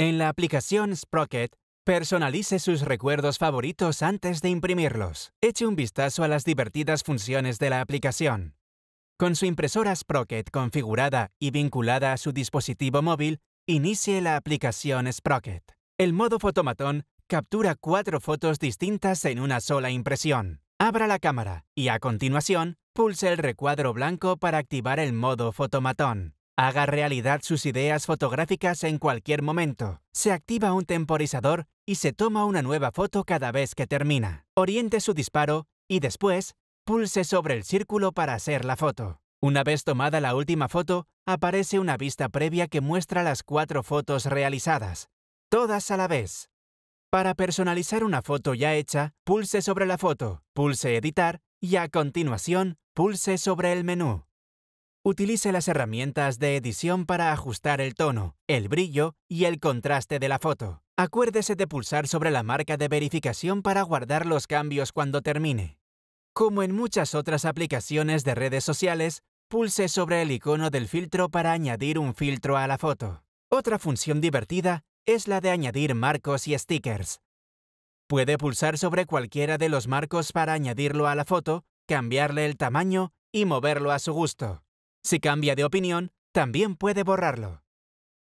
En la aplicación Sprocket, personalice sus recuerdos favoritos antes de imprimirlos. Eche un vistazo a las divertidas funciones de la aplicación. Con su impresora Sprocket configurada y vinculada a su dispositivo móvil, inicie la aplicación Sprocket. El modo fotomatón captura cuatro fotos distintas en una sola impresión. Abra la cámara y a continuación, pulse el recuadro blanco para activar el modo fotomatón. Haga realidad sus ideas fotográficas en cualquier momento. Se activa un temporizador y se toma una nueva foto cada vez que termina. Oriente su disparo y después pulse sobre el círculo para hacer la foto. Una vez tomada la última foto, aparece una vista previa que muestra las cuatro fotos realizadas, todas a la vez. Para personalizar una foto ya hecha, pulse sobre la foto, pulse Editar y a continuación pulse sobre el menú. Utilice las herramientas de edición para ajustar el tono, el brillo y el contraste de la foto. Acuérdese de pulsar sobre la marca de verificación para guardar los cambios cuando termine. Como en muchas otras aplicaciones de redes sociales, pulse sobre el icono del filtro para añadir un filtro a la foto. Otra función divertida es la de añadir marcos y stickers. Puede pulsar sobre cualquiera de los marcos para añadirlo a la foto, cambiarle el tamaño y moverlo a su gusto. Si cambia de opinión, también puede borrarlo.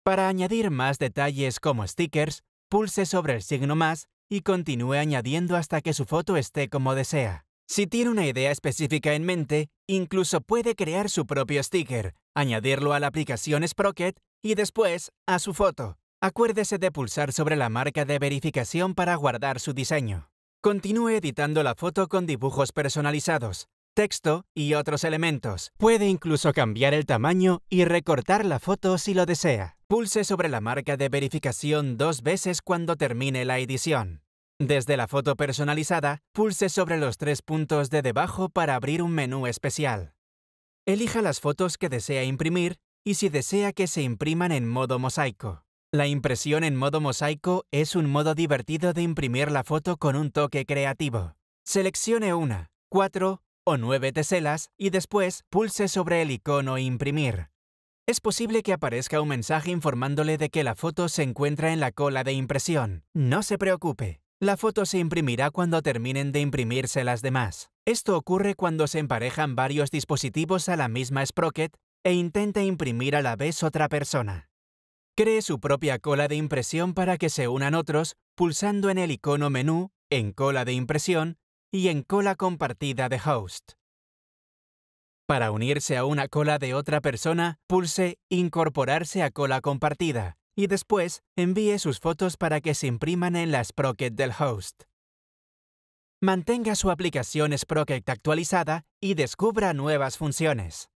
Para añadir más detalles como stickers, pulse sobre el signo más y continúe añadiendo hasta que su foto esté como desea. Si tiene una idea específica en mente, incluso puede crear su propio sticker, añadirlo a la aplicación Sprocket y después a su foto. Acuérdese de pulsar sobre la marca de verificación para guardar su diseño. Continúe editando la foto con dibujos personalizados texto y otros elementos. Puede incluso cambiar el tamaño y recortar la foto si lo desea. Pulse sobre la marca de verificación dos veces cuando termine la edición. Desde la foto personalizada, pulse sobre los tres puntos de debajo para abrir un menú especial. Elija las fotos que desea imprimir y si desea que se impriman en modo mosaico. La impresión en modo mosaico es un modo divertido de imprimir la foto con un toque creativo. Seleccione una, cuatro o nueve teselas y después pulse sobre el icono Imprimir. Es posible que aparezca un mensaje informándole de que la foto se encuentra en la cola de impresión. No se preocupe. La foto se imprimirá cuando terminen de imprimirse las demás. Esto ocurre cuando se emparejan varios dispositivos a la misma sprocket e intente imprimir a la vez otra persona. Cree su propia cola de impresión para que se unan otros pulsando en el icono menú, en cola de impresión, y en cola compartida de host. Para unirse a una cola de otra persona, pulse Incorporarse a cola compartida y después envíe sus fotos para que se impriman en la Sprocket del host. Mantenga su aplicación Sprocket actualizada y descubra nuevas funciones.